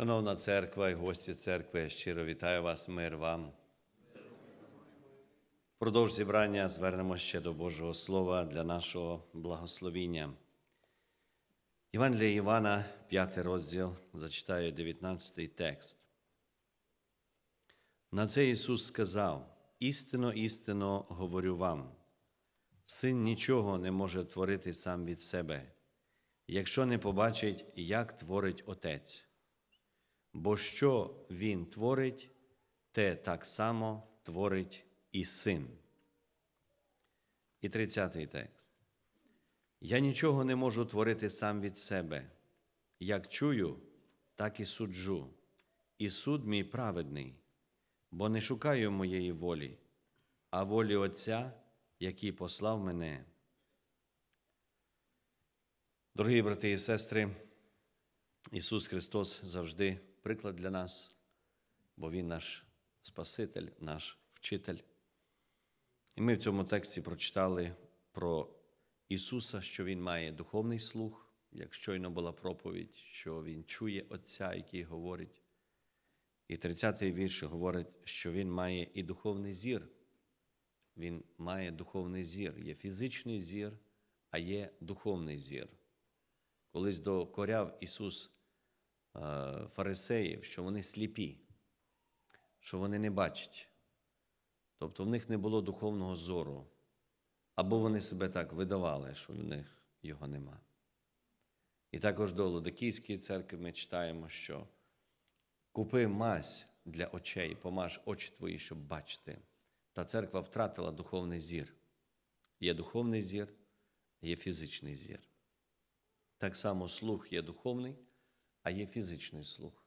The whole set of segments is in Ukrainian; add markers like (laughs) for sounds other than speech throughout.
Шановна церква і гості церкви, щиро вітаю вас, мир вам. Продовж зібрання звернемося ще до Божого Слова для нашого благословіння. Євангелія Івана, 5 розділ, зачитаю 19 текст. На це Ісус сказав: істинно, істинно говорю вам, син нічого не може творити сам від себе, якщо не побачить, як творить Отець бо що Він творить, те так само творить і син. І 30-й текст. Я нічого не можу творити сам від себе. Як чую, так і суджу, і суд мій праведний, бо не шукаю моєї волі, а волі Отця, який послав мене. Дорогі брати і сестри, Ісус Христос завжди приклад для нас, бо Він наш Спаситель, наш вчитель. І ми в цьому тексті прочитали про Ісуса, що Він має духовний слух, як щойно була проповідь, що Він чує Отця, який говорить. І 30-й вірш говорить, що Він має і духовний зір. Він має духовний зір, є фізичний зір, а є духовний зір. Колись докоряв Ісус Е, фарисеїв, що вони сліпі, що вони не бачать. Тобто в них не було духовного зору, або вони себе так видавали, що в них його нема. І також до Лодокійської церкви ми читаємо, що купи мазь для очей, помаж очі твої, щоб бачити. Та церква втратила духовний зір. Є духовний зір, є фізичний зір. Так само слух є духовний а є фізичний слух.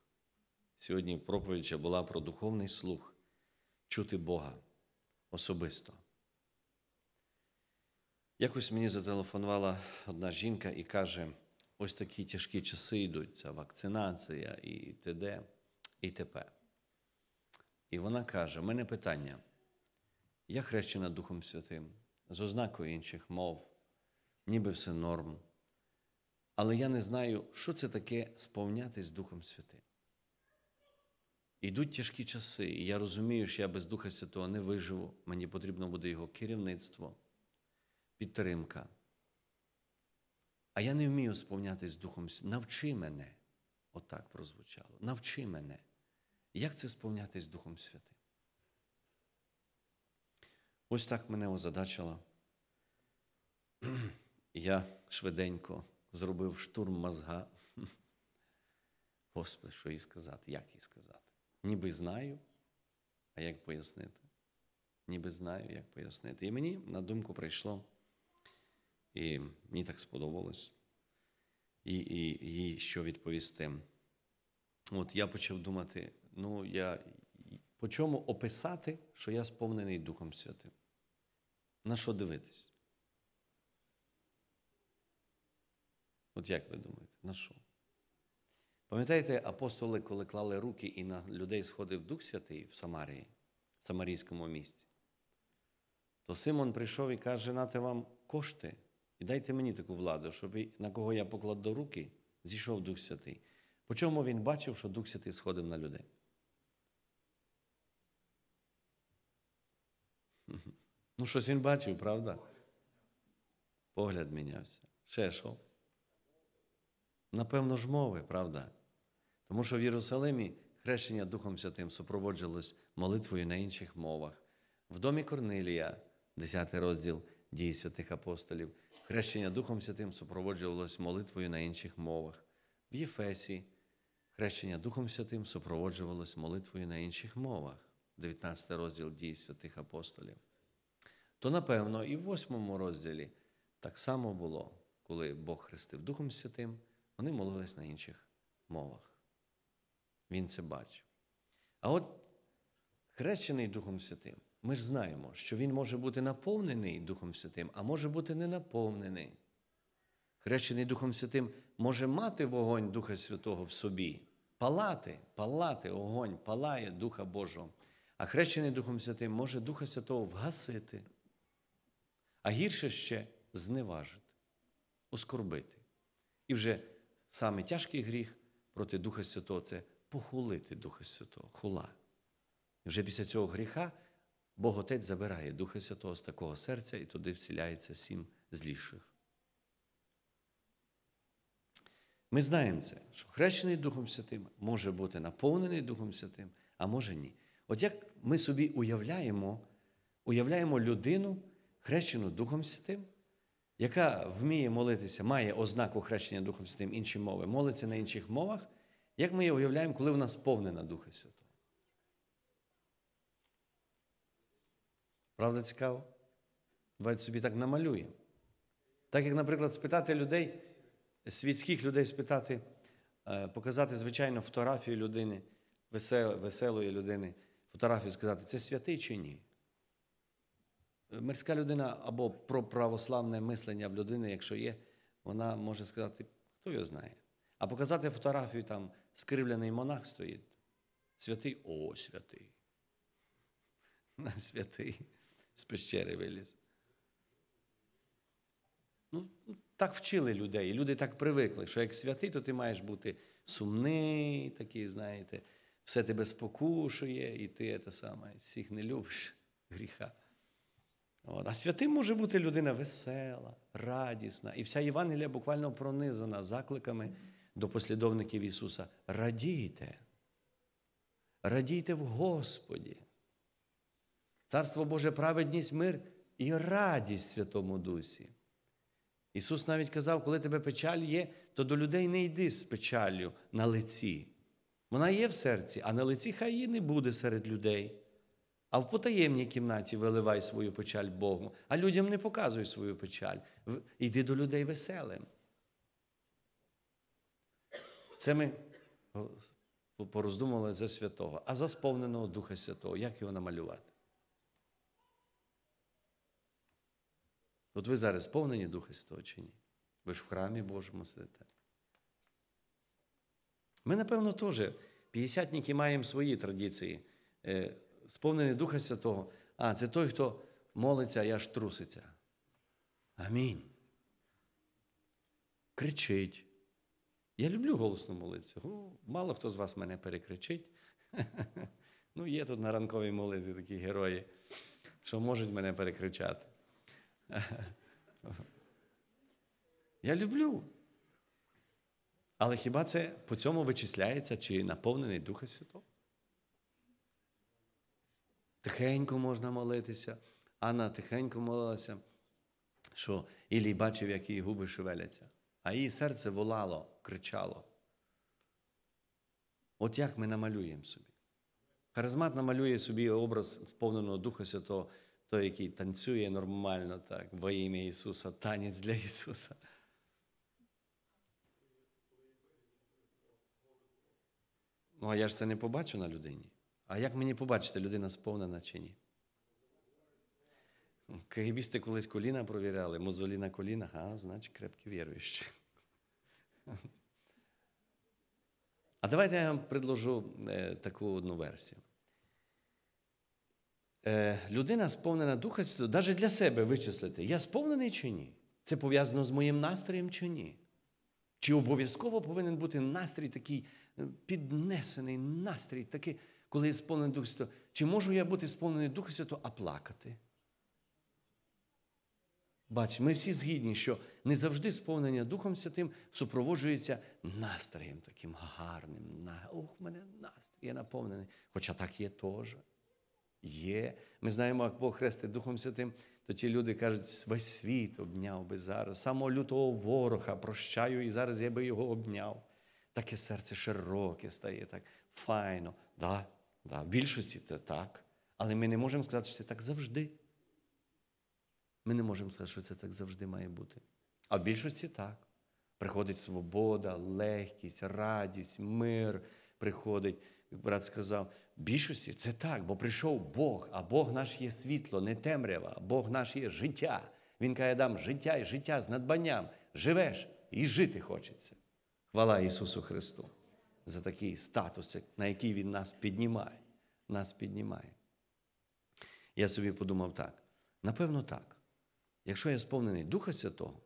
Сьогодні проповідь була про духовний слух, чути Бога особисто. Якось мені зателефонувала одна жінка і каже: ось такі тяжкі часи йдуть, ця вакцинація і т.д. і т.п. І вона каже: у мене питання. Я хрещена Духом Святим, з ознакою інших мов, ніби все норм але я не знаю, що це таке сповнятись Духом Святим. Йдуть тяжкі часи, і я розумію, що я без Духа Святого не виживу. Мені потрібно буде його керівництво, підтримка. А я не вмію сповнятись Духом Святим. Навчи мене, отак прозвучало. Навчи мене. Як це сповнятись Духом Святим? Ось так мене озадачило. (clears throat) Я швиденько зробив штурм мозга. (laughs) Господи, що їй сказати, як їй сказати? Ніби знаю, а як пояснити? Ніби знаю, як пояснити. І мені на думку прийшло, і мені так сподобалось, і, і їй що відповісти. От я почав думати, ну я по чому описати, що я сповнений Духом Святим? На що дивитись? От як ви думаєте, на що? Пам'ятаєте, апостоли, коли клали руки і на людей сходив Дух Святий в Самарії, в Самарійському місті, то Симон прийшов і каже, нате вам кошти і дайте мені таку владу, щоб на кого я покладу руки, зійшов Дух Святий. По чому він бачив, що Дух Святий сходив на людей? (laughs) Ну, щось він бачив, правда? Погляд мінявся. Ще що? напевно ж, мови, правда? Тому що в Єрусалимі хрещення Духом Святим супроводжувалось молитвою на інших мовах. В домі Корнилія, 10 розділ дії святих апостолів, хрещення Духом Святим супроводжувалось молитвою на інших мовах. В Єфесі хрещення Духом Святим супроводжувалось молитвою на інших мовах, 19 розділ дії святих апостолів. То, напевно, і в 8 розділі так само було, коли Бог хрестив Духом Святим вони молились на інших мовах. Він це бачив. А от хрещений Духом Святим, ми ж знаємо, що він може бути наповнений Духом Святим, а може бути не наповнений. Хрещений Духом Святим може мати вогонь Духа Святого в собі, палати, палати, огонь, палає Духа Божого. А хрещений Духом Святим може Духа Святого вгасити, а гірше ще зневажити, оскорбити. І вже Саме тяжкий гріх проти Духа Святого це похулити Духа Святого, хула. вже після цього гріха Бог Отець забирає Духа Святого з такого серця і туди вселяється сім зліших. Ми знаємо це, що хрещений Духом Святим може бути наповнений Духом Святим, а може ні. От як ми собі уявляємо, уявляємо людину, хрещену Духом Святим, яка вміє молитися, має ознаку хрещення Духом Святим інші мови, молиться на інших мовах, як ми її уявляємо, коли вона сповнена Духа Святого? Правда, цікаво? Давайте собі так намалюємо. Так як, наприклад, спитати людей, світських людей спитати, е, показати, звичайно, фотографію людини, веселої людини, фотографію сказати, це святий чи ні? мирська людина або про православне мислення в людини, якщо є, вона може сказати, хто його знає. А показати фотографію там скривлений монах стоїть. Святий о, святий. На святий з пещери виліз. Ну, Так вчили людей. Люди так привикли, що як святий, то ти маєш бути сумний, такий, знаєте, все тебе спокушує, і ти це саме, всіх не любиш гріха. От. А святим може бути людина весела, радісна. І вся Євангелія буквально пронизана закликами до послідовників Ісуса. Радійте, радійте в Господі. Царство Боже, праведність, мир і радість Святому Дусі. Ісус навіть казав, коли тебе печаль є, то до людей не йди з печаллю на лиці. Вона є в серці, а на лиці хай її не буде серед людей. А в потаємній кімнаті виливай свою печаль Богу, а людям не показуй свою печаль. Йди до людей веселим. Це ми пороздумували за святого, а за сповненого Духа Святого, як його намалювати? От ви зараз сповнені Духа Святого чи ні? Ви ж в храмі Божому сидите. Ми, напевно, теж п'ятдесятники маємо свої традиції. Е, сповнений Духа Святого, а це той, хто молиться і аж труситься. Амінь. Кричить. Я люблю голосно молитися. Ну, мало хто з вас мене перекричить. (laughs) Ну, є тут на ранковій молитві такі герої, що можуть мене перекричати. (laughs) Я люблю. Але хіба це по цьому вичисляється чи наповнений Духа Святого? тихенько можна молитися. Анна тихенько молилася, що Ілій бачив, як її губи шевеляться, а її серце волало, кричало. От як ми намалюємо собі. Харизмат намалює собі образ вповненого Духа Святого, той, який танцює нормально так, во ім'я Ісуса, танець для Ісуса. Ну, а я ж це не побачу на людині. А як мені побачити, людина сповнена чи ні? Кагібісти колись коліна провіряли, мозолі на коліна, а значить крепкі віруючі. А давайте я вам предложу е, таку одну версію. Е, людина сповнена Духа Святого, навіть для себе вичислити, я сповнений чи ні? Це пов'язано з моїм настроєм чи ні? Чи обов'язково повинен бути настрій такий е, піднесений, настрій такий коли я сповнений Духа Святого. Чи можу я бути сповнений Духом Святого, а плакати? Бач, ми всі згідні, що не завжди сповнення Духом Святим супроводжується настроєм таким гарним. Ох, мене настрій я наповнений. Хоча так є теж. Є. Ми знаємо, як Бог хрестить Духом Святим, то ті люди кажуть, весь світ обняв би зараз, самого лютого ворога прощаю, і зараз я би його обняв. Таке серце широке стає, так файно. да? Да, В більшості це так. Але ми не можемо сказати, що це так завжди. Ми не можемо сказати, що це так завжди має бути. А в більшості так. Приходить свобода, легкість, радість, мир приходить. Як брат сказав, в більшості це так, бо прийшов Бог, а Бог наш є світло, не темрява, а Бог наш є життя. Він каже, дам життя і життя з надбанням. Живеш і жити хочеться. Хвала Ісусу Христу! за такий статус, на який він нас піднімає. Нас піднімає. Я собі подумав так: напевно, так. Якщо я сповнений Духа Святого,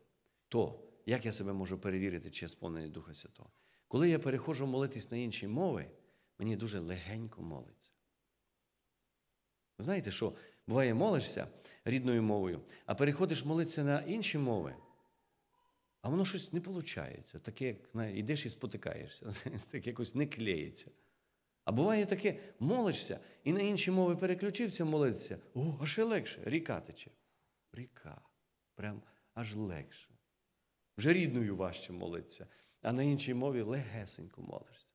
то як я себе можу перевірити, чи я сповнений Духа Святого? Коли я перехожу молитись на інші мови, мені дуже легенько молиться. Ви знаєте, що буває, молишся рідною мовою, а переходиш молитися на інші мови а воно щось не виходить. Таке, як йдеш і спотикаєшся, (laughs) так якось не клеїться. А буває таке, молишся і на інші мови переключився, молитися, о, а ще легше, ріка тече. Ріка. Прям аж легше. Вже рідною важче молиться, а на іншій мові легесенько молишся.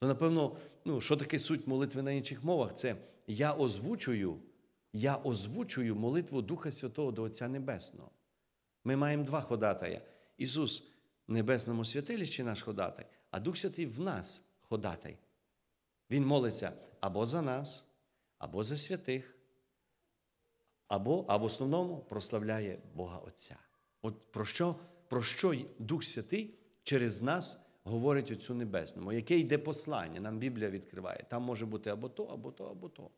То, напевно, ну, що таке суть молитви на інших мовах? Це я озвучую, я озвучую молитву Духа Святого до Отця Небесного. Ми маємо два ходатая. Ісус в Небесному святилищі наш ходатай, а Дух Святий в нас ходатай. Він молиться або за нас, або за святих, або, а в основному прославляє Бога Отця. От про що про що Дух Святий через нас говорить Отцю Небесному, яке йде послання, нам Біблія відкриває. Там може бути або то, або то, або то.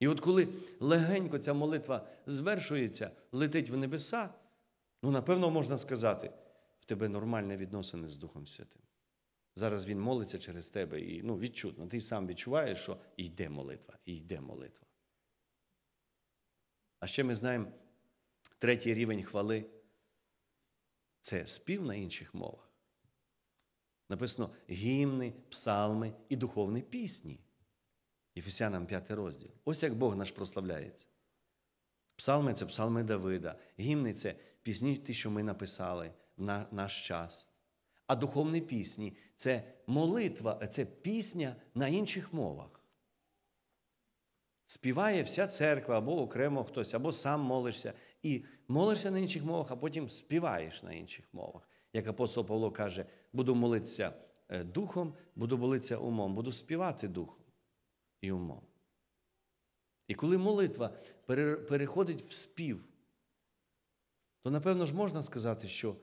І от коли легенько ця молитва звершується, летить в небеса, ну, напевно, можна сказати, в тебе нормальне відносини з Духом Святим. Зараз він молиться через тебе, і ну, відчутно, ти сам відчуваєш, що йде молитва, йде молитва. А ще ми знаємо третій рівень хвали це спів на інших мовах. Написано гімни, псалми і духовні пісні. Єфесянам 5 розділ. Ось як Бог наш прославляється. Псалми це псалми Давида, гімни це пісні, ті, що ми написали в наш час. А духовні пісні це молитва, це пісня на інших мовах. Співає вся церква або окремо хтось, або сам молишся. І молишся на інших мовах, а потім співаєш на інших мовах. Як апостол Павло каже, буду молитися е, духом, буду молитися умом, буду співати духом і умов. І коли молитва переходить в спів, то напевно ж можна сказати, що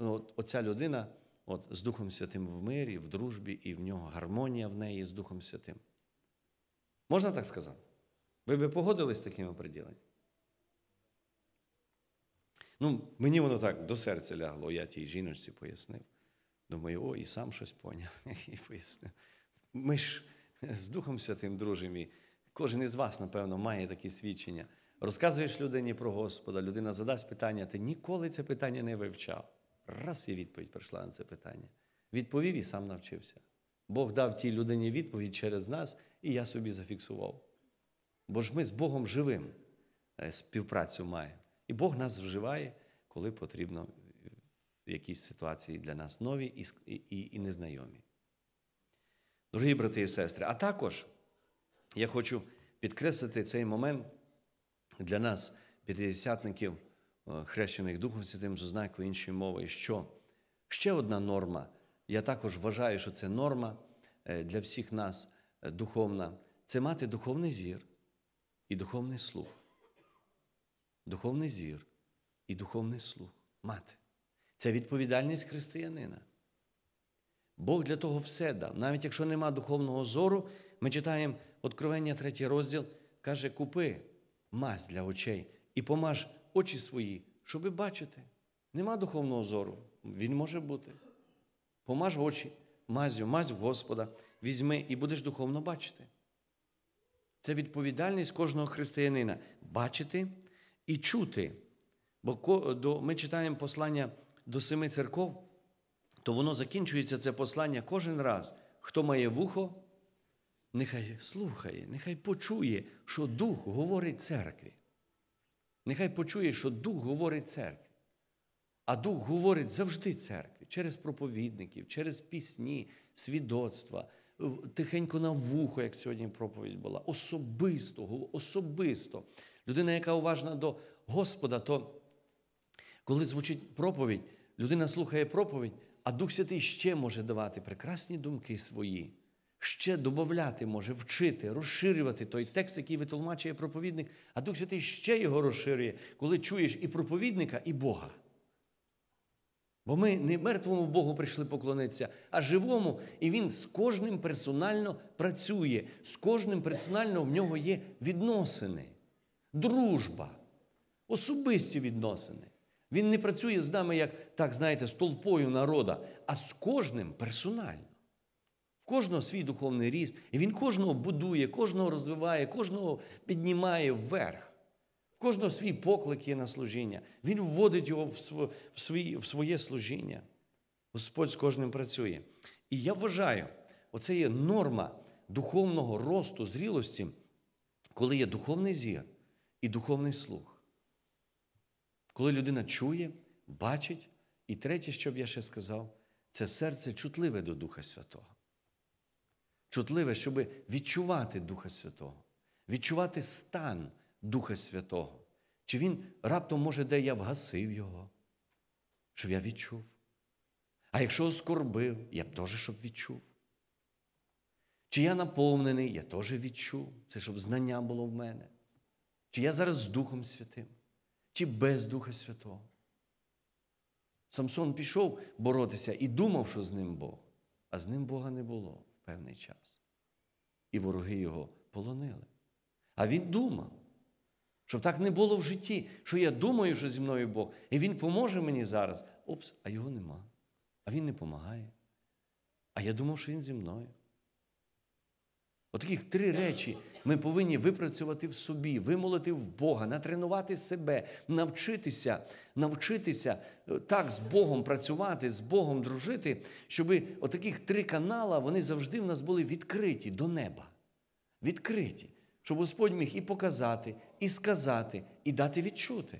ну, от, оця людина от, з Духом Святим в мирі, в дружбі, і в нього гармонія в неї з Духом Святим. Можна так сказати? Ви би погодились з таким оприділенням? Ну, мені воно так до серця лягло, я тій жіночці пояснив. Думаю, о, і сам щось поняв (laughs) і пояснив. Ми ж з Духом Святим, друже мій, кожен із вас, напевно, має такі свідчення. Розказуєш людині про Господа, людина задасть питання, ти ніколи це питання не вивчав. Раз і відповідь прийшла на це питання. Відповів і сам навчився. Бог дав тій людині відповідь через нас, і я собі зафіксував. Бо ж ми з Богом живим е, співпрацю маємо. І Бог нас вживає, коли потрібно е, якісь ситуації для нас нові і, і, і незнайомі. Дорогі брати і сестри, а також я хочу підкреслити цей момент для нас, п'ятдесятників, е, хрещених Духом Святим з ознакою іншої мови, що ще одна норма, я також вважаю, що це норма е, для всіх нас е, духовна, це мати духовний зір і духовний слух. Духовний зір і духовний слух. Мати. Це відповідальність християнина. Бог для того все дав. Навіть якщо нема духовного зору, ми читаємо Откровення, третій розділ, каже, купи мазь для очей і помаж очі свої, щоби бачити. Нема духовного зору, він може бути. Помаж очі, мазю, мазь в Господа, візьми і будеш духовно бачити. Це відповідальність кожного християнина бачити і чути. Бо ми читаємо послання до семи церков то воно закінчується це послання кожен раз. Хто має вухо, нехай слухає, нехай почує, що Дух говорить церкві. Нехай почує, що Дух говорить церкві. А Дух говорить завжди церкві, через проповідників, через пісні, свідоцтва, тихенько на вухо, як сьогодні проповідь була. Особисто, особисто. Людина, яка уважна до Господа, то коли звучить проповідь, людина слухає проповідь, а Дух Святий ще може давати прекрасні думки свої, ще додати може, вчити, розширювати той текст, який витолмачує проповідник, а Дух Святий ще його розширює, коли чуєш і проповідника, і Бога. Бо ми не мертвому Богу прийшли поклонитися, а живому, і Він з кожним персонально працює, з кожним персонально в нього є відносини, дружба, особисті відносини. Він не працює з нами як, так, знаєте, з толпою народа, а з кожним персонально. В кожного свій духовний ріст. І він кожного будує, кожного розвиває, кожного піднімає вверх. В кожного свій поклик є на служіння. Він вводить його в своє, в своє служіння. Господь з кожним працює. І я вважаю, оце є норма духовного росту, зрілості, коли є духовний зір і духовний слух коли людина чує, бачить. І третє, що б я ще сказав, це серце чутливе до Духа Святого. Чутливе, щоб відчувати Духа Святого, відчувати стан Духа Святого. Чи він раптом може, де я вгасив його, щоб я відчув. А якщо оскорбив, я б теж щоб відчув. Чи я наповнений, я теж відчув. Це щоб знання було в мене. Чи я зараз з Духом Святим чи без Духа Святого. Самсон пішов боротися і думав, що з ним Бог, а з ним Бога не було в певний час. І вороги його полонили. А він думав, щоб так не було в житті, що я думаю, що зі мною Бог, і він поможе мені зараз. Опс, а його нема. А він не помагає. А я думав, що він зі мною. Отаких три речі ми повинні випрацювати в собі, вимолити в Бога, натренувати себе, навчитися, навчитися е, так з Богом працювати, з Богом дружити, щоб отаких три канала вони завжди в нас були відкриті до неба. Відкриті, щоб Господь міг і показати, і сказати, і дати відчути,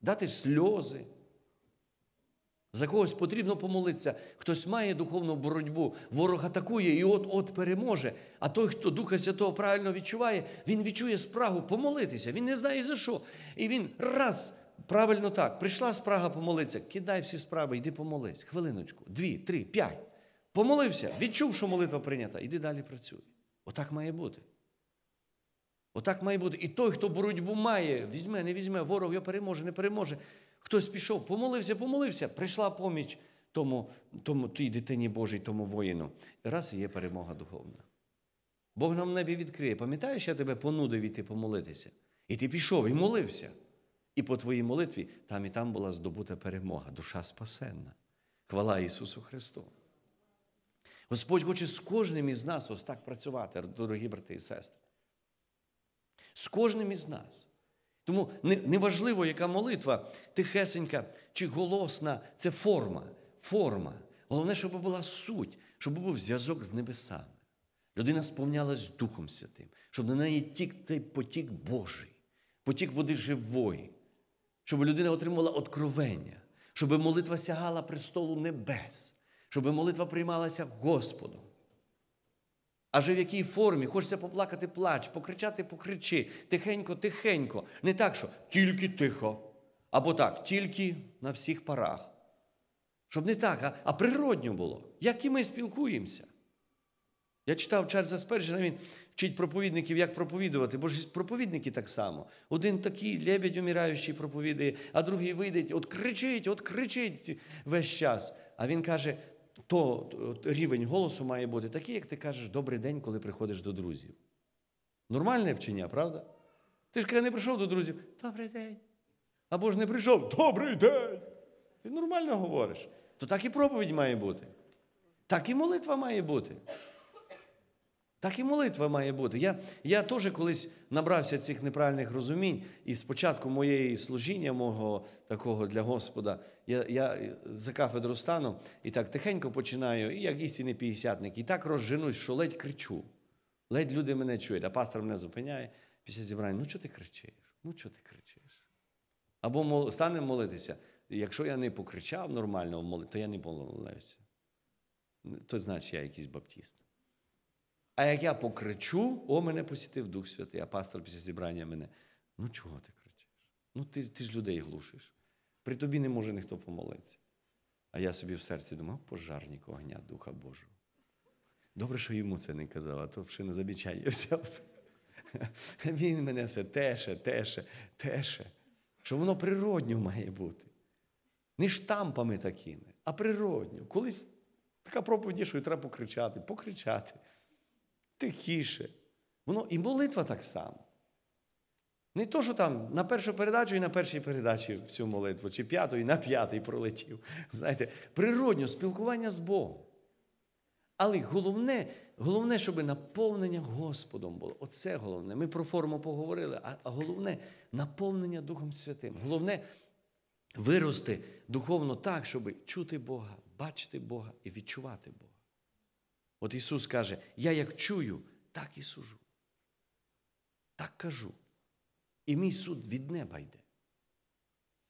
дати сльози. За когось потрібно помолитися, хтось має духовну боротьбу, ворог атакує і от-от переможе. А той, хто Духа Святого правильно відчуває, він відчує спрагу помолитися. Він не знає за що. І він раз, правильно так, прийшла спрага помолитися, кидай всі справи, йди помолись. Хвилиночку, дві, три, п'ять. Помолився, відчув, що молитва прийнята, йди далі працюй. Отак має бути. Отак має бути. І той, хто боротьбу має, візьме, не візьме, ворог його переможе, не переможе. Хтось пішов, помолився, помолився, прийшла поміч тому, тому тій дитині Божій, тому воїну. Раз і є перемога духовна. Бог нам в небі відкриє. Пам'ятаєш, я тебе понудив іти помолитися. І ти пішов і молився. І по твоїй молитві там і там була здобута перемога, душа спасенна. Хвала Ісусу Христу. Господь хоче з кожним із нас ось так працювати, дорогі брати і сестри. З кожним із нас. Тому неважливо, яка молитва, тихесенька чи голосна це форма. форма. Головне, щоб була суть, щоб був зв'язок з небесами. Людина сповнялась Духом Святим, щоб на неї тік цей потік Божий, потік води живої, щоб людина отримувала откровення, щоб молитва сягала престолу небес, щоб молитва приймалася Господом. Аже в якій формі хочеться поплакати, плач, покричати, покричи, тихенько, тихенько. Не так, що тільки тихо. Або так, тільки на всіх парах. Щоб не так, а, а природньо було, як і ми спілкуємося. Я читав Чарльза Сперджена, він вчить проповідників, як проповідувати, бо ж проповідники так само. Один такий лебідь умираючий проповідає, а другий вийде, от кричить, от кричить весь час. А він каже: то е, рівень голосу має бути такий, як ти кажеш добрий день, коли приходиш до друзів. Нормальне вчення, правда? Ти ж коли не прийшов до друзів, добрий день. Або ж не прийшов добрий день. Ти нормально говориш. То так і проповідь має бути. Так і молитва має бути. Так і молитва має бути. Я я теж колись набрався цих неправильних розумінь, і спочатку моєї служіння, мого такого для Господа, я я за кафедру стану і так тихенько починаю, і як істинний п'ятдесятник, і так розженусь, що ледь кричу. Ледь люди мене чують, а пастор мене зупиняє після зібрання. Ну, чого ти кричиш? Ну, чого ти кричиш? Або мол, станемо молитися. Якщо я не покричав нормально в молитві, то я не помолився. То значить, я якийсь баптіст. А як я покричу, о, мене посітив Дух Святий, а пастор після зібрання мене. Ну чого ти кричиш? Ну ти ти ж людей глушиш. При тобі не може ніхто помолитися. А я собі в серці думав, пожарник огня Духа Божого. Добре, що йому це не казав, а то б ще не забічання взяв. (laughs) Він мене все теше, теше, теше. Що воно природньо має бути. Не штампами такими, а природньо. Колись така проповідь, що треба покричати, покричати тихіше. Воно І молитва так само. Не то, що там на першу передачу і на першій передачі всю молитву, чи п'яту і на п'ятий пролетів. Знаєте, природньо спілкування з Богом. Але головне, головне, щоб наповнення Господом було. Оце головне. Ми про форму поговорили, а головне наповнення Духом Святим. Головне вирости духовно так, щоб чути Бога, бачити Бога і відчувати Бога. От Ісус каже, я як чую, так і сужу. Так кажу. І мій суд від неба йде.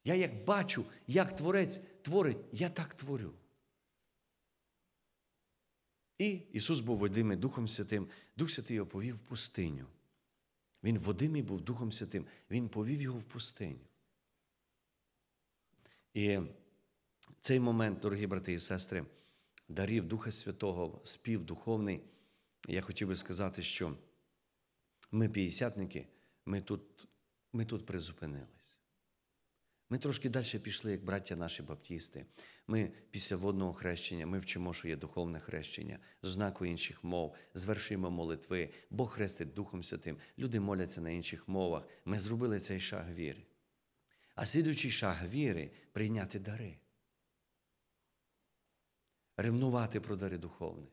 Я як бачу, як Творець творить, я так творю. І Ісус був водимий Духом Святим, Дух Святий його повів в пустиню. Він водимий був Духом Святим, Він повів його в пустиню. І цей момент, дорогі брати і сестри, дарів Духа Святого, спів духовний, я хотів би сказати, що ми, п'ятдесятники, ми тут ми тут призупинились. Ми трошки далі пішли, як браття наші баптісти. Ми після водного хрещення, ми вчимо, що є духовне хрещення, знаку інших мов, звершуємо молитви, Бог хрестить Духом Святим, люди моляться на інших мовах. Ми зробили цей шаг віри. А слідуючий шаг віри прийняти дари ревнувати про дари духовні.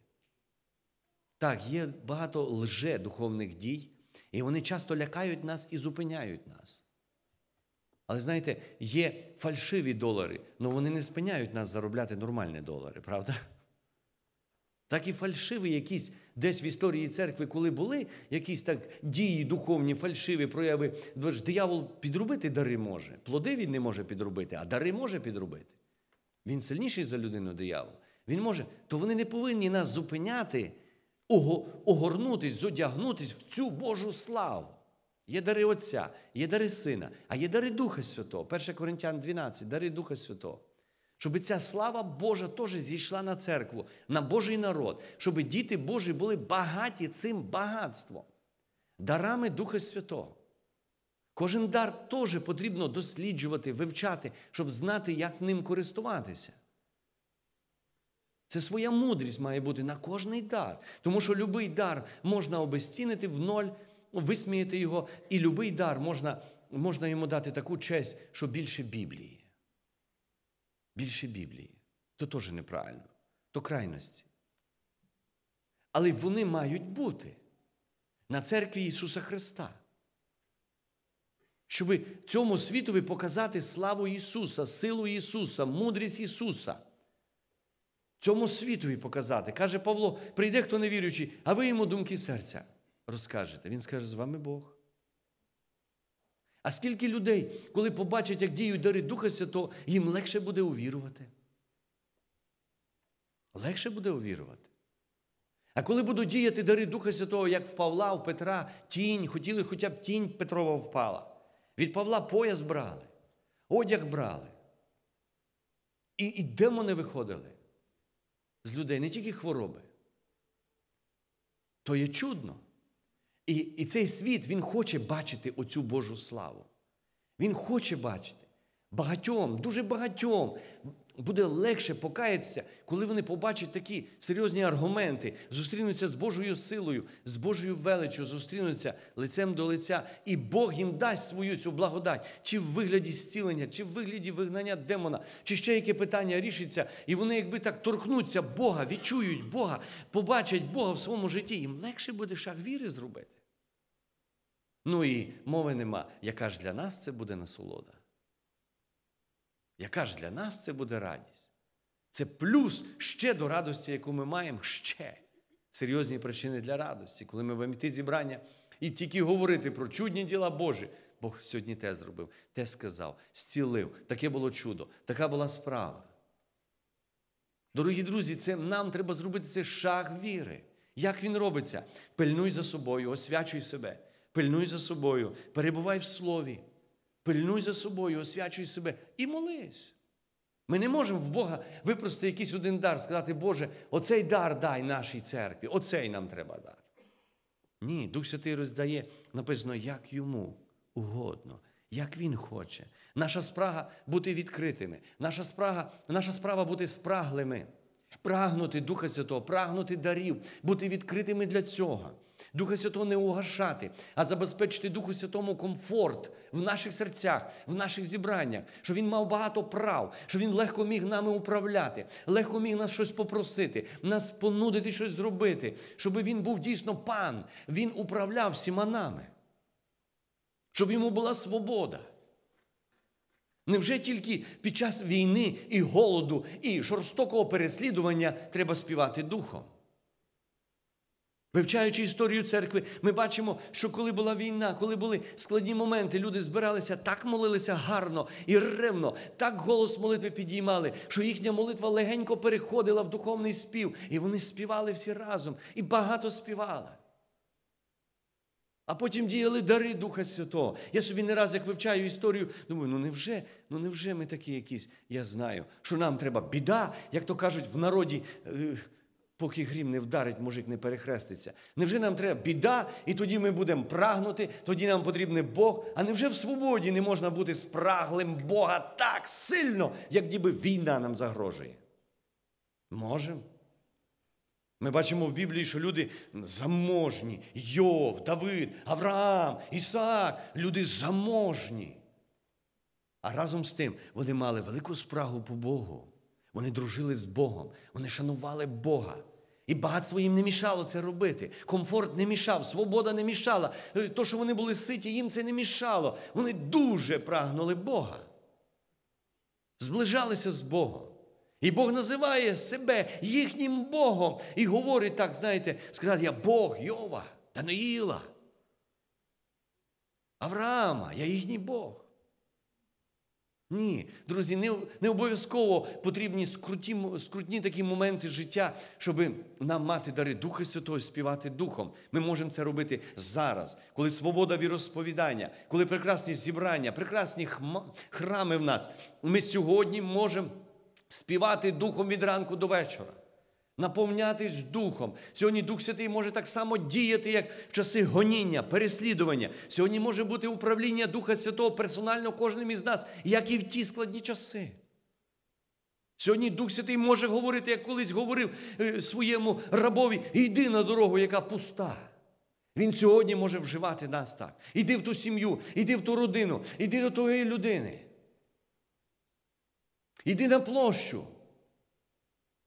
Так, є багато лже духовних дій, і вони часто лякають нас і зупиняють нас. Але знаєте, є фальшиві долари, але ну, вони не спиняють нас заробляти нормальні долари, правда? Так і фальшиві якісь десь в історії церкви, коли були якісь так дії, духовні, фальшиві прояви, диявол підробити дари може. Плоди він не може підробити, а дари може підробити. Він сильніший за людину диявол. Він може, то вони не повинні нас зупиняти, огорнутись, зодягнутись в цю Божу славу. Є дари Отця, є дари Сина, а є дари Духа Святого. 1 Коринтян 12, дари Духа Святого. Щоб ця слава Божа теж зійшла на церкву, на Божий народ, щоб діти Божі були багаті цим багатством, дарами Духа Святого. Кожен дар теж потрібно досліджувати, вивчати, щоб знати, як ним користуватися. Це своя мудрість має бути на кожний дар. Тому що любий дар можна обезцінити в ноль, висміяти його, і любий дар можна можна йому дати таку честь, що більше Біблії. Більше Біблії. То теж неправильно, то крайності. Але вони мають бути на церкві Ісуса Христа. Щоб цьому світові показати славу Ісуса, силу Ісуса, мудрість Ісуса цьому світові показати. Каже Павло: прийде хто невірючий, а ви йому думки серця розкажете. Він скаже, з вами Бог. А скільки людей, коли побачать, як діють дари Духа Святого, їм легше буде увірувати. Легше буде увірувати. А коли будуть діяти дари Духа Святого, як в Павла, в Петра, тінь, хотіли, хоча б тінь Петрова впала. Від Павла пояс брали, одяг брали. І, і демони виходили з людей не тільки хвороби. То є чудно. І і цей світ він хоче бачити оцю Божу славу. Він хоче бачити багатьом, дуже багатьом буде легше покаятися, коли вони побачать такі серйозні аргументи, зустрінуться з Божою силою, з Божою величю, зустрінуться лицем до лиця, і Бог їм дасть свою цю благодать, чи в вигляді зцілення, чи в вигляді вигнання демона, чи ще яке питання рішиться. І вони, якби так торкнуться Бога, відчують Бога, побачать Бога в своєму житті. Їм легше буде шаг віри зробити. Ну і мови нема, яка ж для нас це буде насолода. Яка ж для нас це буде радість? Це плюс ще до радості, яку ми маємо ще. Серйозні причини для радості, коли ми в МТ зібрання і тільки говорити про чудні діла Божі. Бог сьогодні те зробив, те сказав, зцілив. Таке було чудо, така була справа. Дорогі друзі, це нам треба зробити цей шаг віри. Як він робиться? Пильнуй за собою, освячуй себе, пильнуй за собою, перебувай в слові пильнуй за собою, освячуй себе і молись. Ми не можемо в Бога випросити якийсь один дар, сказати, Боже, оцей дар дай нашій церкві, оцей нам треба дар. Ні, Дух Святий роздає, написано, як йому угодно, як він хоче. Наша спрага бути відкритими, наша, спрага, наша справа бути спраглими прагнути Духа Святого, прагнути дарів, бути відкритими для цього. Духа Святого не угашати, а забезпечити Духу Святому комфорт в наших серцях, в наших зібраннях, щоб він мав багато прав, щоб він легко міг нами управляти, легко міг нас щось попросити, нас понудити щось зробити, щоб він був дійсно пан, він управляв всіма нами, щоб йому була свобода. Невже тільки під час війни і голоду, і жорстокого переслідування треба співати духом? Вивчаючи історію церкви, ми бачимо, що коли була війна, коли були складні моменти, люди збиралися, так молилися гарно і ревно, так голос молитви підіймали, що їхня молитва легенько переходила в духовний спів, і вони співали всі разом, і багато співали а потім діяли дари Духа Святого. Я собі не раз, як вивчаю історію, думаю, ну невже ну невже ми такі якісь? Я знаю, що нам треба біда, як то кажуть в народі, е, поки грім не вдарить, мужик не перехреститься. Невже нам треба біда, і тоді ми будемо прагнути, тоді нам потрібен Бог. А невже в свободі не можна бути спраглим Бога так сильно, як ніби війна нам загрожує? Можемо. Ми бачимо в Біблії, що люди заможні. Йов, Давид, Авраам, Ісаак люди заможні. А разом з тим вони мали велику спрагу по Богу. Вони дружили з Богом, вони шанували Бога. І багатство їм не мішало це робити. Комфорт не мішав, свобода не мішала. Е, то, що вони були ситі, їм це не мішало. Вони дуже прагнули Бога. Зближалися з Богом. І Бог називає себе їхнім Богом і говорить так, знаєте, сказав я Бог Йова, Даниїла, Авраама, я їхній Бог. Ні, друзі, не не обов'язково потрібні скрутні, скрутні такі моменти життя, щоб нам мати дари Духа Святого співати Духом. Ми можемо це робити зараз, коли свобода віросповідання, коли прекрасні зібрання, прекрасні храми в нас. Ми сьогодні можемо співати духом від ранку до вечора, наповнятись духом. Сьогодні Дух Святий може так само діяти, як в часи гоніння, переслідування. Сьогодні може бути управління Духа Святого персонально кожним із нас, як і в ті складні часи. Сьогодні Дух Святий може говорити, як колись говорив е, своєму рабові: йди на дорогу, яка пуста. Він сьогодні може вживати нас так. Іди в ту сім'ю, іди в ту родину, іди до тої людини. Йди на площу.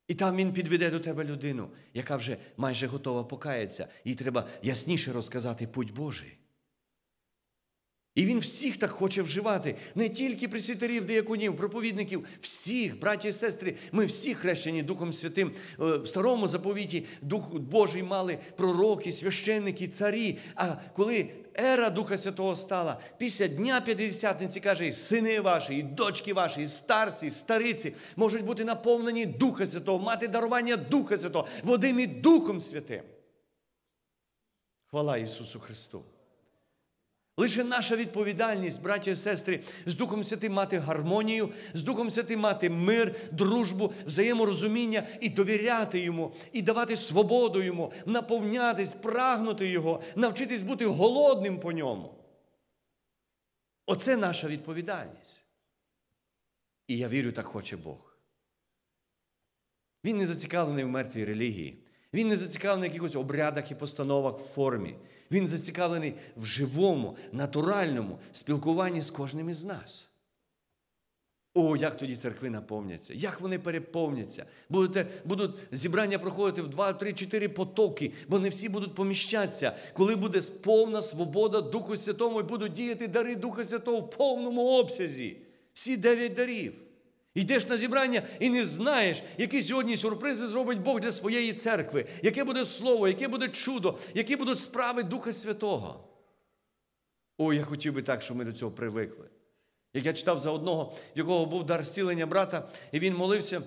І там він підведе до тебе людину, яка вже майже готова покаятися. Їй треба ясніше розказати путь Божий. І він всіх так хоче вживати, не тільки присвітерів, деякунів, проповідників, всіх, браті і сестри, ми всі хрещені Духом Святим. Е, в старому заповіті Дух Божий мали пророки, священники, царі. А коли ера Духа Святого стала, після дня п'ятдесятниці каже, і сини ваші, і дочки ваші, і старці, і стариці можуть бути наповнені Духа Святого, мати дарування Духа Святого, водим і Духом Святим. Хвала Ісусу Христу! Лише наша відповідальність, браті і сестри, з Духом Святим мати гармонію, з Духом Святим мати мир, дружбу, взаєморозуміння і довіряти йому, і давати свободу йому, наповнятись, прагнути його, навчитись бути голодним по ньому. Оце наша відповідальність. І я вірю, так хоче Бог. Він не зацікавлений в мертвій релігії. Він не зацікавлений в якихось обрядах і постановах в формі. Він зацікавлений в живому, натуральному спілкуванні з кожним із нас. О, як тоді церкви наповняться, як вони переповняться. Будете, Будуть зібрання проходити в 2, 3, 4 потоки, бо не всі будуть поміщатися, коли буде повна свобода Духу Святому і будуть діяти дари Духа Святого в повному обсязі. Всі дев'ять дарів. Йдеш на зібрання і не знаєш, які сьогодні сюрпризи зробить Бог для своєї церкви, яке буде слово, яке буде чудо, які будуть справи Духа Святого. О, я хотів би так, щоб ми до цього привикли. Як я читав за одного, в якого був дар зцілення брата, і він молився,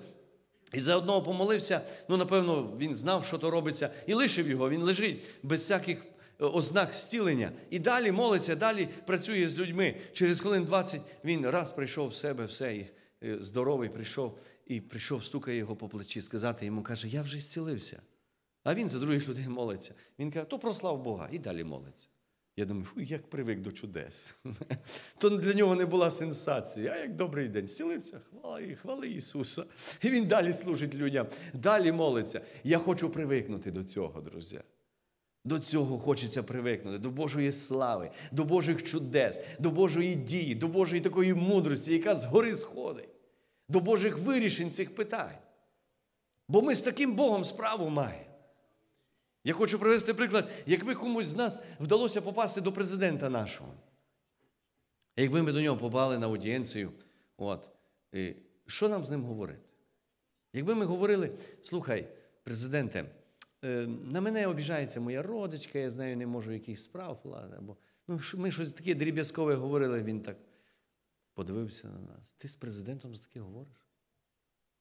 і за одного помолився, ну, напевно, він знав, що то робиться, і лишив його, він лежить без всяких е, ознак зцілення. І далі молиться, далі працює з людьми. Через хвилин 20 він раз прийшов в себе все. і Е, здоровий прийшов і прийшов, стукає його по плечі, сказати йому, каже, я вже зцілився. А він за других людей молиться. Він каже, то прослав Бога і далі молиться. Я думаю, фу, як привик до чудес. (laughs) То для нього не була сенсація. А як добрий день, зцілився, хвали, хвали Ісуса. І Він далі служить людям, далі молиться. Я хочу привикнути до цього, друзі. До цього хочеться привикнути, до Божої слави, до Божих чудес, до Божої дії, до Божої такої мудрості, яка згори сходить, до Божих вирішень цих питань. Бо ми з таким Богом справу маємо. Я хочу привести приклад, якби комусь з нас вдалося попасти до президента нашого. Якби ми до нього попали на аудієнцію, от, і що нам з ним говорити? Якби ми говорили, слухай, президенте. Е, на мене обіжається моя родичка, я з нею не можу якихось справ плати. Або... Ну, ми щось таке дріб'язкове говорили, він так подивився на нас. Ти з президентом за таке говориш?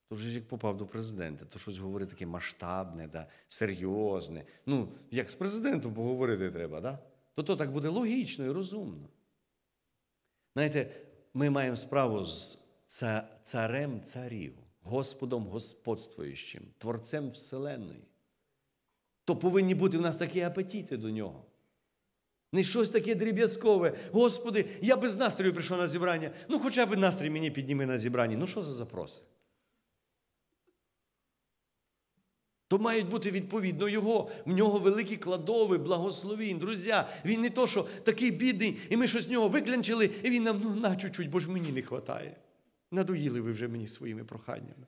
Тож, як попав до президента, то щось говорить таке масштабне, да, серйозне. Ну, як з президентом поговорити треба, да? то то так буде логічно і розумно. Знаєте, ми маємо справу з царем царів, Господом господствуючим, Творцем Вселенної то повинні бути в нас такі апетіти до нього. Не щось таке дріб'язкове. Господи, я без настрою прийшов на зібрання. Ну, хоча б настрій мені підніми на зібрання. Ну, що за запроси? То мають бути відповідно його. В нього великі кладови, благословінь, друзі. Він не то, що такий бідний, і ми щось з нього виклянчили, і він нам ну, на чуть-чуть, бо ж мені не вистачає. Надоїли ви вже мені своїми проханнями.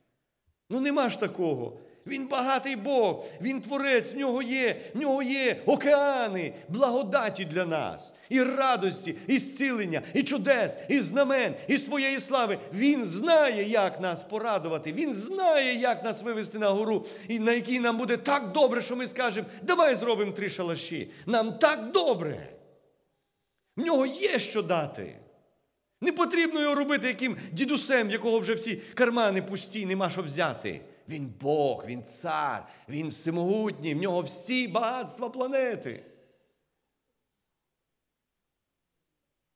Ну нема ж такого. Він багатий Бог, Він творець, в нього є, в нього є океани, благодаті для нас, і радості, і зцілення, і чудес, і знамен, і своєї слави. Він знає, як нас порадувати. Він знає, як нас вивести на гору, і на якій нам буде так добре, що ми скажемо, давай зробимо три шалаші. Нам так добре. В нього є що дати. Не потрібно його робити яким дідусем, якого вже всі кармани пусті, нема що взяти. Він Бог, Він цар, Він всемогутній, в нього всі багатства планети.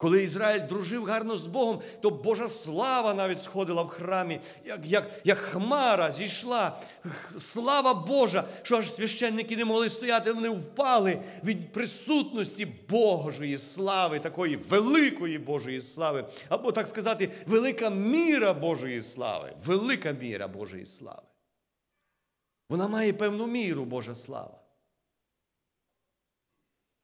Коли Ізраїль дружив гарно з Богом, то Божа слава навіть сходила в храмі, як як, як хмара зійшла. Слава Божа, що аж священники не могли стояти, вони впали від присутності Божої слави, такої великої Божої слави, або так сказати, велика міра Божої слави, велика міра Божої слави. Вона має певну міру Божа слава.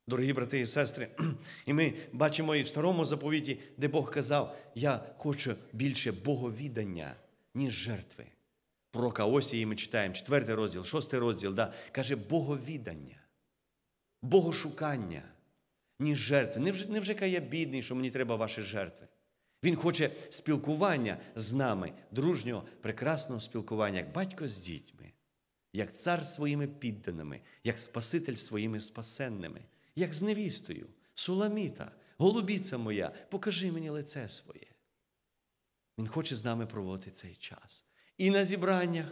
Дорогі брати і сестри, (clears throat) і ми бачимо і в старому заповіті, де Бог казав: Я хочу більше боговідання, ніж жертви. Пророка Осії ми читаємо, 4 розділ, 6 розділ, да, каже боговідання, богошукання, ніж жертви. Невже, невже каже, я бідний, що мені треба ваші жертви? Він хоче спілкування з нами, дружнього, прекрасного спілкування, як батько з дітьми як цар своїми підданими, як Спаситель своїми спасенними, як з невістою, суламіта, голубіця моя, покажи мені лице своє. Він хоче з нами проводити цей час. І на зібраннях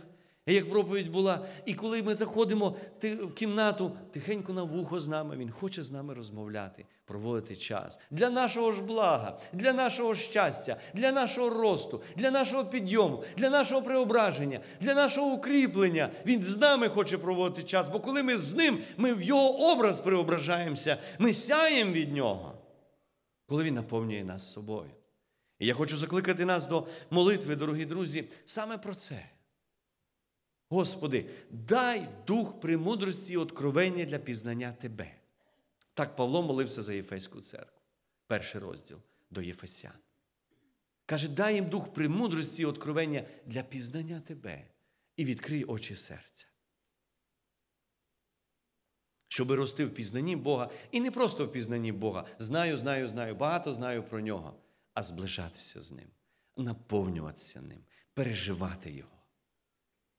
як проповідь була. І коли ми заходимо в кімнату, тихенько на вухо з нами, він хоче з нами розмовляти, проводити час для нашого ж блага, для нашого щастя, для нашого росту, для нашого підйому, для нашого преображення, для нашого укріплення. Він з нами хоче проводити час, бо коли ми з ним, ми в його образ преображаємося, ми сяємо від нього, коли він наповнює нас собою. І я хочу закликати нас до молитви, дорогі друзі, саме про це. Господи, дай дух премудрості і откровення для пізнання Тебе. Так Павло молився за Єфеську церкву, перший розділ до Єфесян. Каже, дай їм дух премудрості і откровення для пізнання Тебе і відкрий очі серця. Щоб рости в пізнанні Бога, і не просто в пізнанні Бога. Знаю, знаю, знаю, багато знаю про нього, а зближатися з Ним, наповнюватися ним, переживати Його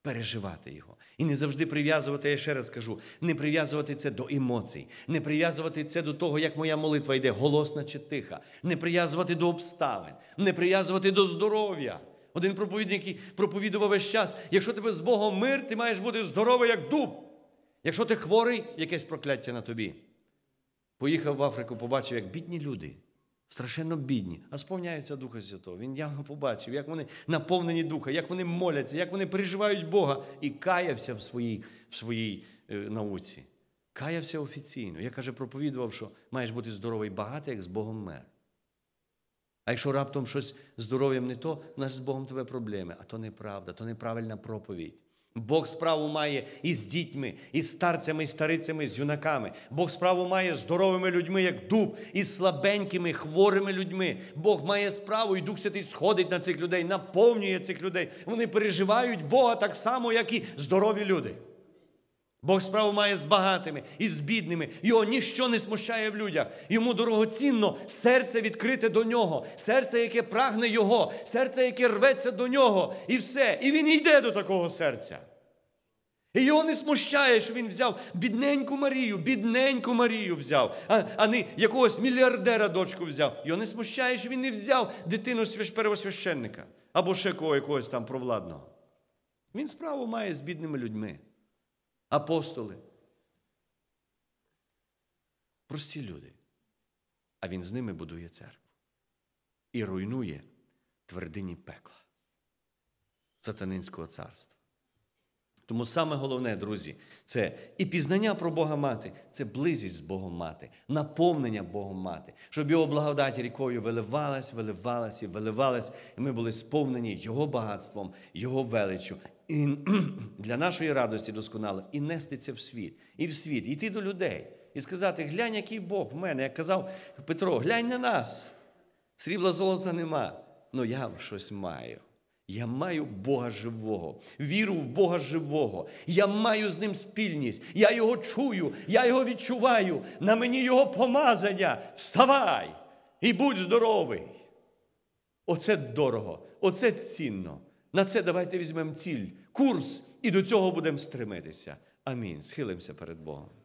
переживати його. І не завжди прив'язувати, я ще раз кажу, не прив'язувати це до емоцій, не прив'язувати це до того, як моя молитва йде, голосна чи тиха, не прив'язувати до обставин, не прив'язувати до здоров'я. Один проповідник який проповідував весь час: якщо тебе з Богом мир, ти маєш бути здоровий, як дуб. Якщо ти хворий, якесь прокляття на тобі. Поїхав в Африку, побачив, як бідні люди страшенно бідні, а сповняються Духа Святого. Він явно побачив, як вони наповнені Духа, як вони моляться, як вони переживають Бога і каявся в своїй в своїй е, науці. Каявся офіційно. Я каже, проповідував, що маєш бути здоровий багатий, як з Богом мер. А якщо раптом щось здоров'ям не то, у нас з Богом тебе проблеми. А то неправда, то неправильна проповідь. Бог справу має і з дітьми, і з старцями, і старицями, і з юнаками. Бог справу має з здоровими людьми, як дуб, і з слабенькими, хворими людьми. Бог має справу, і Дух Святий сходить на цих людей, наповнює цих людей. Вони переживають Бога так само, як і здорові люди. Бог справу має з багатими і з бідними. Його ніщо не смущає в людях. Йому дорогоцінно серце відкрите до нього, серце, яке прагне Його, серце, яке рветься до нього, і все. І він йде до такого серця. І його не смущає, що він взяв бідненьку Марію, бідненьку Марію взяв, а, а не якогось мільярдера дочку взяв. Його не смущає, що він не взяв дитину первосвященника або ще кого якогось там провладного. Він справу має з бідними людьми апостоли. Прості люди. А він з ними будує церкву і руйнує твердині пекла сатанинського царства. Тому саме головне, друзі, це і пізнання про Бога мати, це близість з Богом мати, наповнення Богом мати, щоб його благодать рікою виливалась, виливалась і виливалась, і ми були сповнені Його багатством, Його величчю і (clears throat) для нашої радості досконало, і нести це в світ, і в світ, йти до людей і сказати: глянь, який Бог в мене. Як казав Петро, глянь на нас. Срібла золота нема. але я щось маю. Я маю Бога живого, віру в Бога живого. Я маю з ним спільність. Я його чую, я його відчуваю. На мені його помазання. Вставай і будь здоровий. Оце дорого, оце цінно. На це давайте візьмемо ціль, курс і до цього будемо стремитися. Амінь. Схилимося перед Богом.